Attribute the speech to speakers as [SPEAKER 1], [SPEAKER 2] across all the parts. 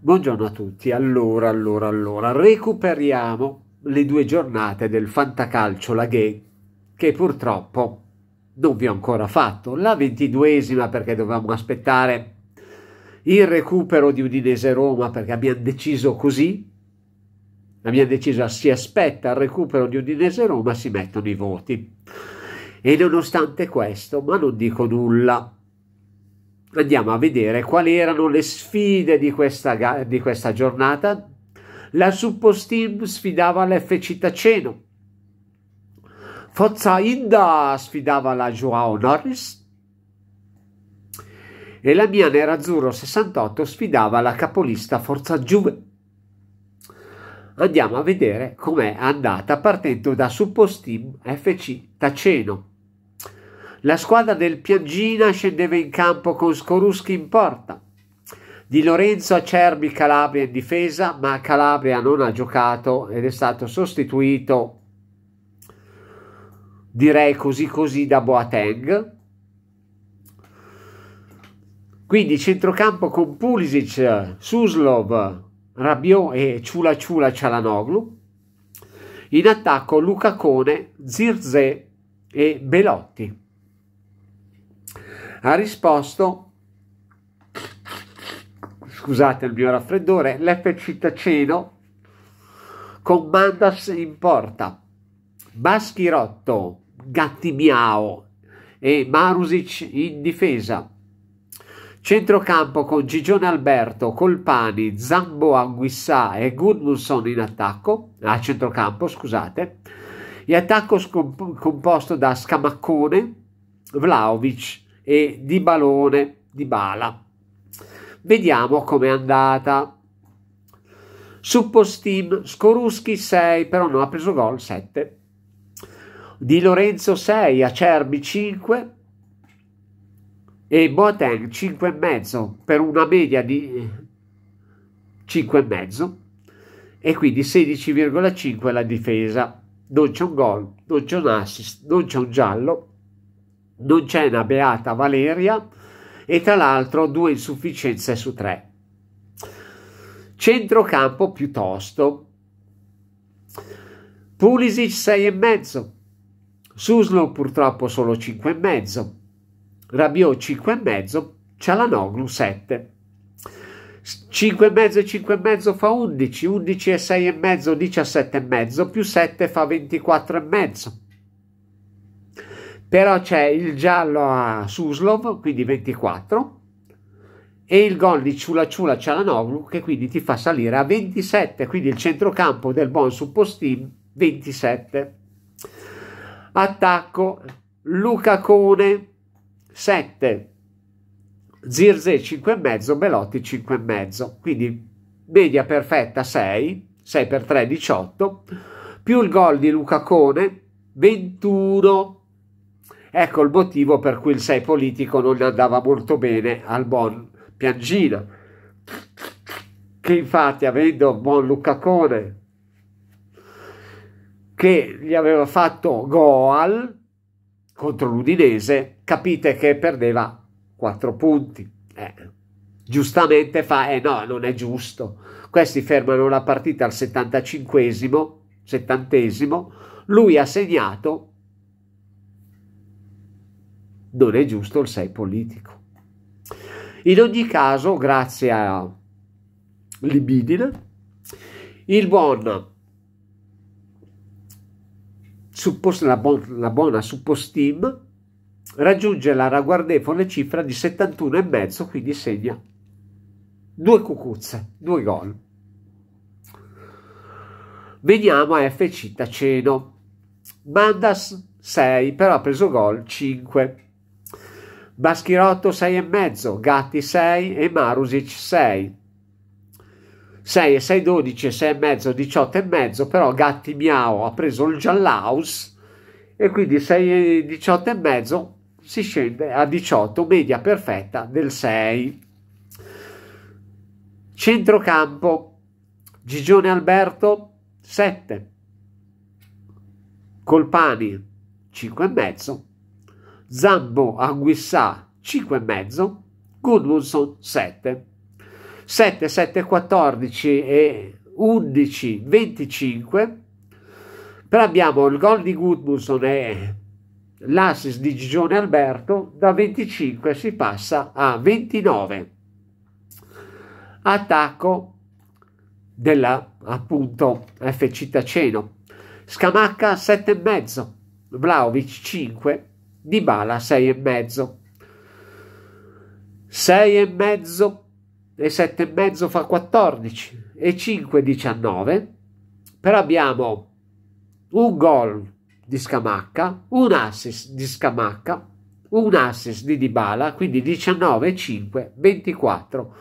[SPEAKER 1] Buongiorno a tutti, allora, allora, allora, recuperiamo le due giornate del Fantacalcio Laghe che purtroppo non vi ho ancora fatto, la ventiduesima perché dovevamo aspettare il recupero di Udinese-Roma perché abbiamo deciso così, abbiamo deciso si aspetta il recupero di Udinese-Roma si mettono i voti e nonostante questo, ma non dico nulla, andiamo a vedere quali erano le sfide di questa, di questa giornata. La Suppos Team sfidava l'FC Taceno, Forza Inda sfidava la Joao Norris e la mia Nera Azzurro 68 sfidava la capolista Forza Juve. Andiamo a vedere com'è andata partendo da Suppos Team FC Taceno. La squadra del Piangina scendeva in campo con Skoruski in porta. Di Lorenzo Acerbi Calabria in difesa, ma Calabria non ha giocato ed è stato sostituito, direi così così, da Boateng. Quindi centrocampo con Pulisic, Suslov, Rabiot e Ciula Ciula Cialanoglu. In attacco Luca Cone, Zirze e Belotti ha risposto scusate il mio raffreddore, l'FC Taceno con Mandas in porta, Gatti Miao e Marusic in difesa. Centrocampo con Gigione Alberto, Colpani, Zambo Anguissà e Gudmundsson in attacco, a ah, centrocampo scusate, e attacco scomp- composto da Scamaccone, Vlaovic, e di Balone di Bala. Vediamo com'è andata. Su post team 6, però non ha preso gol 7. Di Lorenzo 6, Acerbi 5 e Boateng 5,5 per una media di 5,5 e quindi 16,5 la difesa. Non c'è un gol, non c'è un assist, non c'è un giallo non c'è una beata Valeria e tra l'altro due insufficienze su tre. Centrocampo piuttosto. Pulisic 6,5. Suslo purtroppo solo 5,5. Rabiot 5,5. Cialanoglu 7. 5,5 e 5,5 fa 11, 11 e 6,5 17,5 più 7 fa 24,5 però c'è il giallo a Suslov, quindi 24, e il gol di Ciula Ciula Cialanoglu che quindi ti fa salire a 27, quindi il centrocampo del buon suppostim 27. Attacco Luca Cone 7, Zirze 5,5, Belotti 5,5, quindi media perfetta 6, 6 per 3 18, più il gol di Luca Cone 21 Ecco il motivo per cui il 6 politico non andava molto bene al buon Piangina, che infatti avendo un buon Luccacone che gli aveva fatto Goal contro l'Udinese, capite che perdeva 4 punti. Eh, giustamente fa, eh no, non è giusto. Questi fermano la partita al 75 70 settantesimo, lui ha segnato non è giusto il 6 politico. In ogni caso, grazie a Libidine, il buon la, buon, la, buona suppostim raggiunge la ragguardevole cifra di 71,5, quindi segna due cucuzze, due gol. Veniamo a FC Taceno. Mandas 6, però ha preso gol 5. Baschirotto 6,5, Gatti 6 e Marusic 6. 6 e 6, 12 e 6,5, 18,5, però Gatti Miao ha preso il Giallaus e quindi 6 e 18,5 si scende a 18, media perfetta del 6. Centrocampo, Gigione Alberto 7, Colpani 5,5 Zambo Anguissà 5,5, Goodwinson 7. 7, 7, 14 e 11, 25. Però abbiamo il gol di Goodwinson e l'assist di Gigione Alberto, da 25 si passa a 29. Attacco della appunto FC Taceno. Scamacca 7,5, Vlaovic 5, di Bala mezzo 6 e mezzo e e 7 mezzo fa 14 e 5 19. Però abbiamo un gol di Scamacca, un assist di Scamacca, un assist di dibala quindi 19 5 24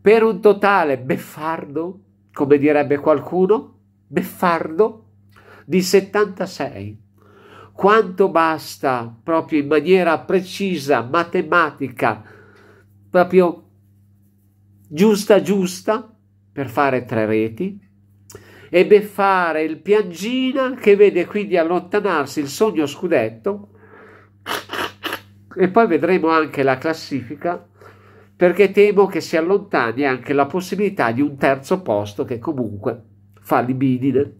[SPEAKER 1] per un totale beffardo, come direbbe qualcuno, beffardo di 76 quanto basta, proprio in maniera precisa, matematica, proprio giusta giusta per fare tre reti e beffare il Piangina che vede quindi allontanarsi il sogno scudetto e poi vedremo anche la classifica perché temo che si allontani anche la possibilità di un terzo posto che comunque fa libidine.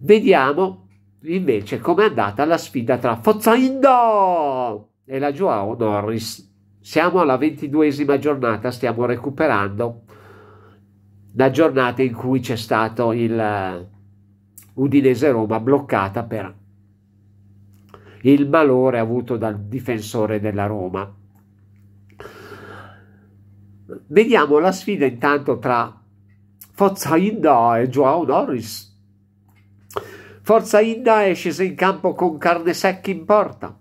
[SPEAKER 1] Vediamo invece com'è andata la sfida tra Fozzaindo e la Joao Norris. Siamo alla ventiduesima giornata, stiamo recuperando la giornata in cui c'è stato il eh, Udinese Roma bloccata per il malore avuto dal difensore della Roma. Vediamo la sfida intanto tra Fozzaindo e Joao Norris Forza Inda è scesa in campo con Carnesecchi in porta.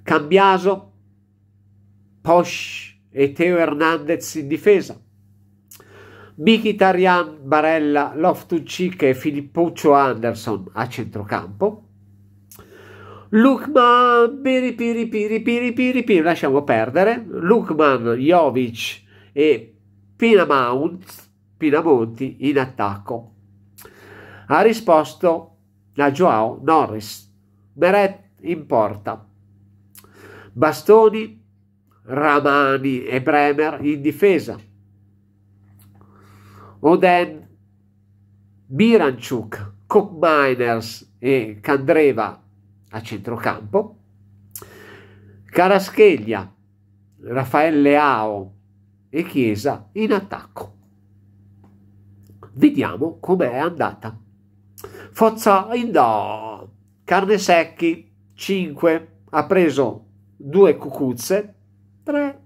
[SPEAKER 1] Cambiaso, Posch e Teo Hernandez in difesa. Mkhitaryan, Barella, Loftus-Cheek e Filippuccio Anderson a centrocampo. Lukman, piri piri piri piri piri piri, lasciamo perdere. Lukman, Jovic e Pinamonti in attacco. Ha risposto a Joao Norris. Beret in porta. Bastoni, Ramani e Bremer in difesa. Oden, Miranchuk, Koopmeiners e Candreva a centrocampo. Carascheglia, Raffaele Ao e Chiesa in attacco. Vediamo com'è andata. Fozza Indò, carne secchi, 5, ha preso 2 cucuzze, 3.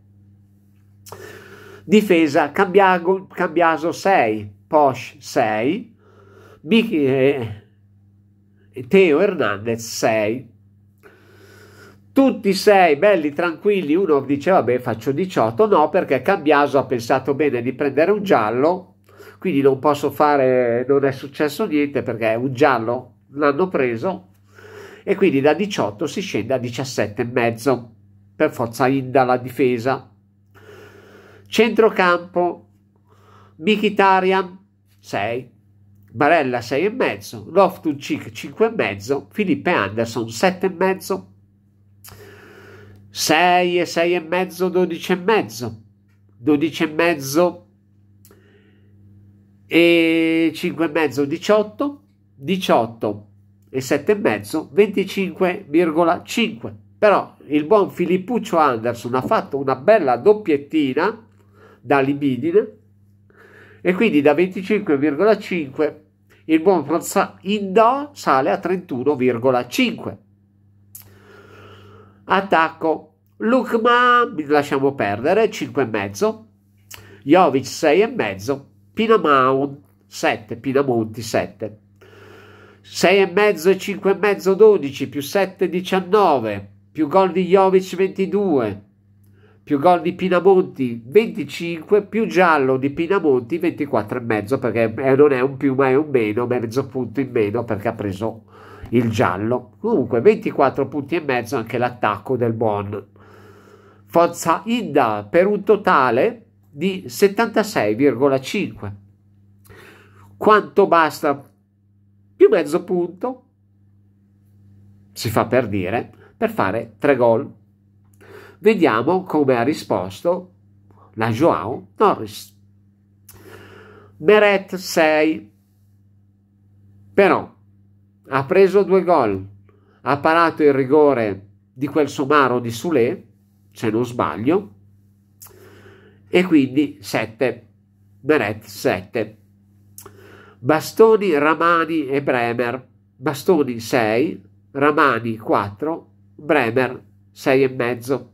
[SPEAKER 1] Difesa, Cambiago, Cambiaso 6, Posh 6, Michi, eh, Teo Hernandez 6. Tutti 6, belli, tranquilli, uno dice vabbè faccio 18, no perché Cambiaso ha pensato bene di prendere un giallo quindi non posso fare, non è successo niente perché è un giallo, l'hanno preso e quindi da 18 si scende a 17,5 per forza Inda la difesa. Centrocampo, Mikitarian 6, Barella 6,5, Loftus Cheek 5,5, Filippe Anderson 7,5, 6 e 6,5, 12,5, 12,5 e 5 e mezzo 18 18 e 7 e mezzo 25,5 però il buon Filippuccio Anderson ha fatto una bella doppiettina da libidine e quindi da 25,5 il buon Franza indo sale a 31,5 attacco Lukman lasciamo perdere e mezzo Jovic e mezzo Pino Brown 7, Pino Monti 7. 6,5 e 5,5 12, più 7 19, più gol di Jovic 22, più gol di Pinamonti 25, più giallo di Pinamonti 24,5 perché non è un più ma è un meno, mezzo punto in meno perché ha preso il giallo. Comunque 24 punti e mezzo anche l'attacco del buon Forza Inda per un totale di 76,5, quanto basta più mezzo punto, si fa per dire, per fare tre gol. Vediamo come ha risposto la Joao Norris. Meret 6, però ha preso due gol, ha parato il rigore di quel somaro di Sule, se non sbaglio, e quindi 7, Meret 7. Bastoni, Ramani e Bremer. Bastoni 6, Ramani 4, Bremer 6 e mezzo.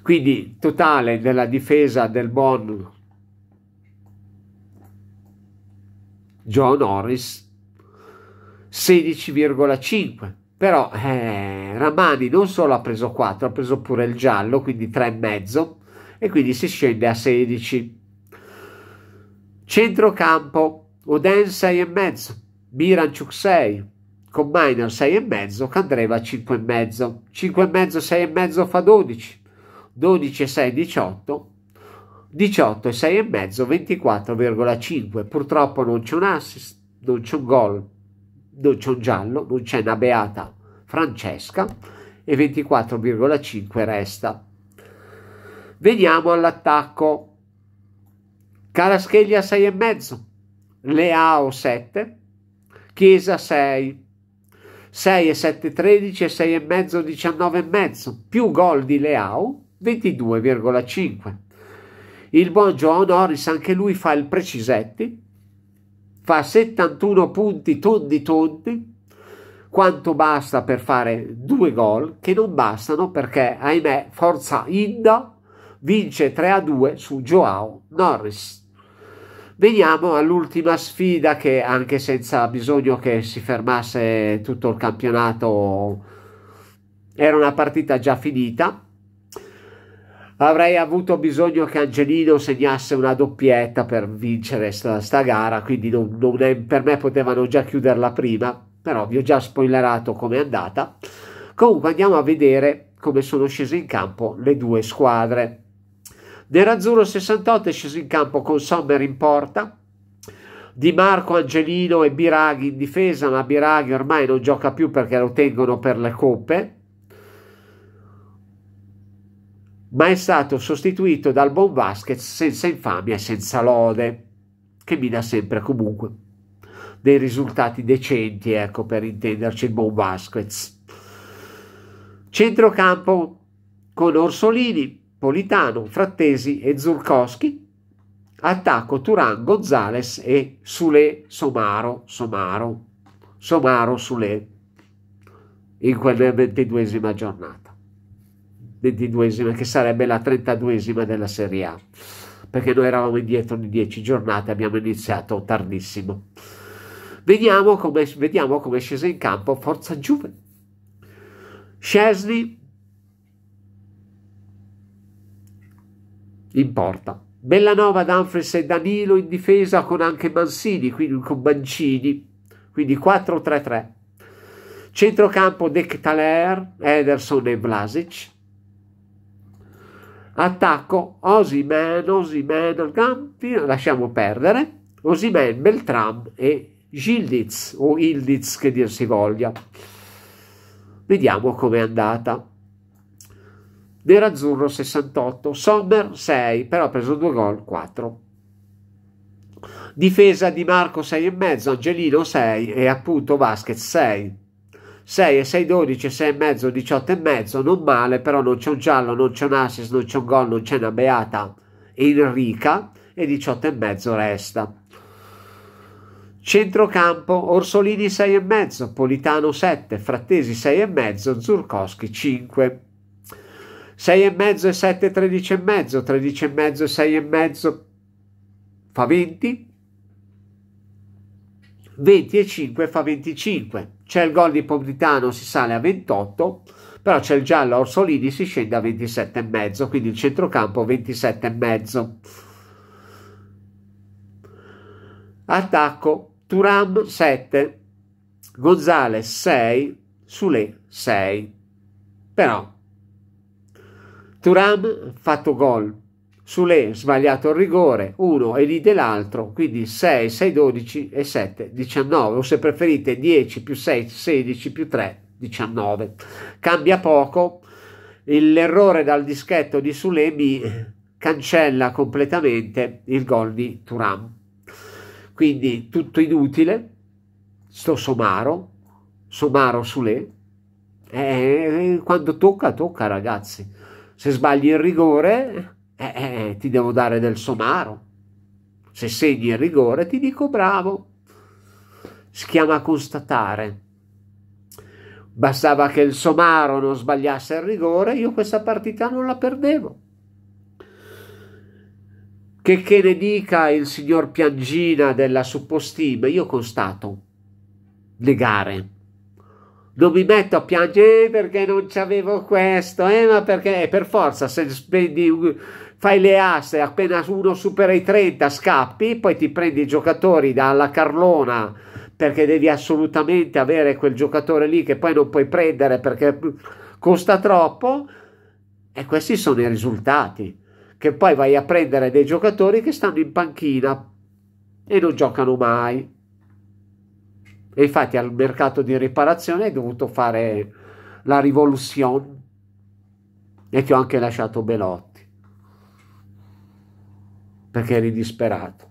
[SPEAKER 1] Quindi totale della difesa del Bon John Norris 16,5 però eh, Ramani non solo ha preso 4 ha preso pure il giallo quindi 3 e mezzo e quindi si scende a 16. Centrocampo, Oden 6,5, Miranchuk 6, con Miner 6,5, Candreva 5,5, 5,5, 6,5 fa 12, 12 e 6, 18, 18 e 6,5, 24,5. Purtroppo non c'è un assist, non c'è un gol, non c'è un giallo, non c'è una beata Francesca e 24,5 resta. Veniamo all'attacco. Carascheglia 6,5, Leao 7, Chiesa 6, 6 e 7 13 e 6,5 19,5, più gol di Leao 22,5. Il buon Joao Norris anche lui fa il precisetti, fa 71 punti tondi tondi, quanto basta per fare due gol che non bastano perché ahimè Forza Inda vince 3 a 2 su Joao Norris. Veniamo all'ultima sfida che anche senza bisogno che si fermasse tutto il campionato era una partita già finita. Avrei avuto bisogno che Angelino segnasse una doppietta per vincere sta, sta gara, quindi non, non è, per me potevano già chiuderla prima, però vi ho già spoilerato come è andata. Comunque andiamo a vedere come sono scese in campo le due squadre. Nerazzurro 68 è sceso in campo con Sommer in porta, Di Marco, Angelino e Biraghi in difesa, ma Biraghi ormai non gioca più perché lo tengono per le coppe. Ma è stato sostituito dal buon Vasquez senza infamia e senza lode, che mi dà sempre comunque dei risultati decenti, ecco per intenderci il buon Vasquez. Centrocampo con Orsolini, Politano, Frattesi e Zurkowski, attacco Turan, Gonzales e Sule Somaro, Somaro, Somaro Sule in quella ventiduesima giornata, ventiduesima che sarebbe la trentaduesima della Serie A, perché noi eravamo indietro di dieci giornate, abbiamo iniziato tardissimo. Vediamo come, vediamo come è scesa in campo Forza Juve. Scesni in porta. Bellanova, Danfres e Danilo in difesa con anche Mancini, quindi con Mancini, quindi 4-3-3. Centrocampo Dectaler, Ederson e Vlasic. Attacco Osimen, Osimen, Gampi, lasciamo perdere. Osimen, Beltram e Gilditz, o Ilditz che dir si voglia. Vediamo com'è andata. Nerazzurro 68, Sommer 6, però ha preso 2 gol 4. Difesa di Marco 6,5, Angelino 6 e appunto Vasquez 6. 6 e 6, 12, 6,5, 18,5, non male, però non c'è un giallo, non c'è un assist, non c'è un gol, non c'è una beata Enrica e 18,5 resta. Centrocampo Orsolini 6,5, Politano 7, Frattesi 6,5, Zurkowski 5. 6,5 e 7, 13,5, 13,5 e mezzo e e mezzo fa 20, 20 e 5 fa 25. C'è il gol di Pomditano, si sale a 28, però c'è il giallo Orsolini, si scende a e mezzo quindi il centrocampo mezzo Attacco Turam 7, Gonzales 6, Sule 6. Però Turam fatto gol, Sule sbagliato il rigore, uno e lì dell'altro, quindi 6, 6, 12 e 7, 19, o se preferite 10 più 6, 16 più 3, 19. Cambia poco, l'errore dal dischetto di Sulè mi cancella completamente il gol di Turam. Quindi tutto inutile, sto somaro, somaro Sule, e eh, quando tocca, tocca ragazzi se sbagli il rigore, eh, eh, ti devo dare del somaro. Se segni il rigore, ti dico bravo. Si chiama constatare. Bastava che il somaro non sbagliasse il rigore, io questa partita non la perdevo. Che, che ne dica il signor Piangina della suppostime, io constato negare non mi metto a piangere eh, perché non c'avevo questo, eh, ma perché per forza se spendi, fai le aste, appena uno supera i 30 scappi, poi ti prendi i giocatori dalla Carlona perché devi assolutamente avere quel giocatore lì che poi non puoi prendere perché costa troppo e questi sono i risultati che poi vai a prendere dei giocatori che stanno in panchina e non giocano mai e infatti al mercato di riparazione hai dovuto fare la rivoluzione e ti ho anche lasciato Belotti perché eri disperato.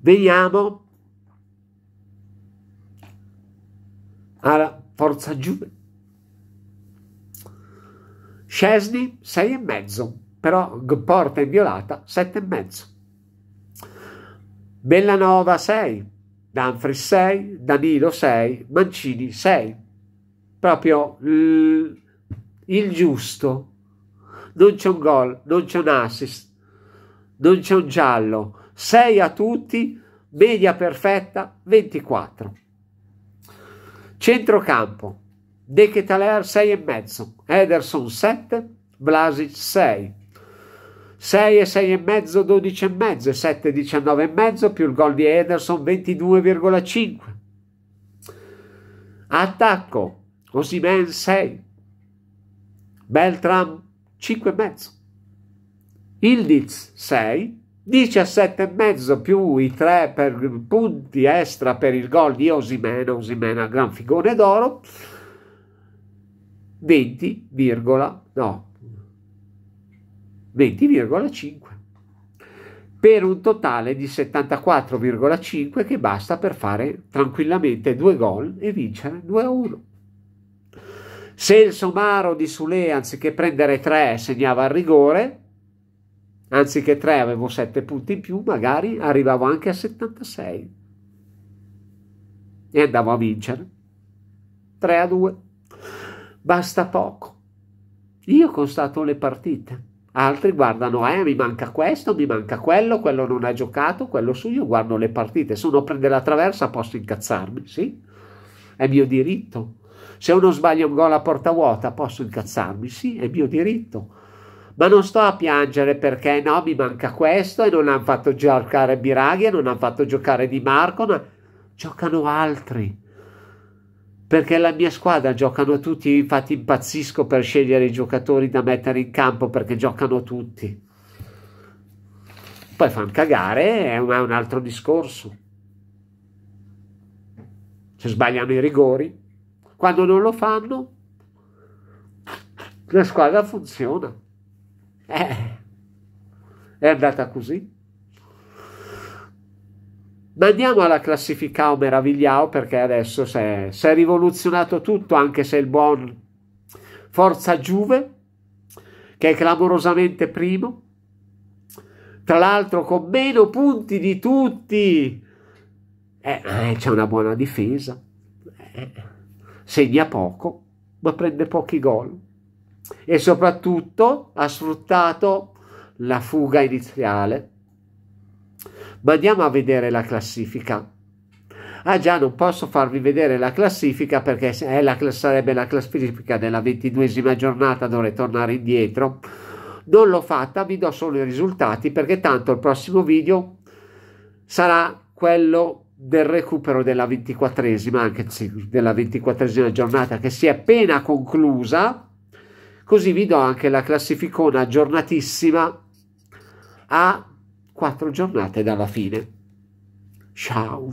[SPEAKER 1] Veniamo alla Forza Giù. Scesni 6,5 però porta inviolata mezzo. Bellanova 6, Danfries 6, Danilo 6, Mancini 6. Proprio il, il giusto. Non c'è un gol, non c'è un assist, non c'è un giallo. 6 a tutti, media perfetta 24. Centrocampo. De Ketelaer 6,5, Ederson 7, Vlasic 6, 6 e 6 e mezzo, 12 e mezzo e 19 e mezzo più il gol di Ederson 22,5 attacco Osimen 6 Beltram 5 e mezzo Ildiz 6 17 e mezzo più i 3 per, punti extra per il gol di Osimena Osimena gran figone d'oro 20, no 20,5 per un totale di 74,5 che basta per fare tranquillamente due gol e vincere 2-1. a Se il somaro di Sule anziché prendere 3 segnava il rigore, anziché 3 avevo 7 punti in più, magari arrivavo anche a 76 e andavo a vincere 3 a 2. Basta poco. Io constato le partite Altri guardano, eh, mi manca questo, mi manca quello, quello non ha giocato, quello su, io guardo le partite. Se uno prende la traversa posso incazzarmi, sì? È mio diritto. Se uno sbaglia un gol a porta vuota posso incazzarmi, sì? È mio diritto. Ma non sto a piangere perché no, mi manca questo e non hanno fatto giocare Biraghi, non hanno fatto giocare Di Marco, ma giocano altri perché la mia squadra giocano tutti, infatti impazzisco per scegliere i giocatori da mettere in campo perché giocano tutti. Poi fanno cagare, è un, è un altro discorso. Se sbagliano i rigori, quando non lo fanno, la squadra funziona. Eh, è andata così. Ma andiamo alla classifica o meravigliao perché adesso si è, si è rivoluzionato tutto, anche se il buon Forza Juve, che è clamorosamente primo, tra l'altro con meno punti di tutti, eh, eh, c'è una buona difesa, eh, segna poco, ma prende pochi gol e soprattutto ha sfruttato la fuga iniziale ma andiamo a vedere la classifica. Ah già, non posso farvi vedere la classifica perché la, sarebbe la classifica della ventiduesima giornata, dovrei tornare indietro. Non l'ho fatta, vi do solo i risultati perché tanto il prossimo video sarà quello del recupero della ventiquattresima, anzi della ventiquattresima giornata che si è appena conclusa, così vi do anche la classificona aggiornatissima a quattro giornate dalla fine. Ciao!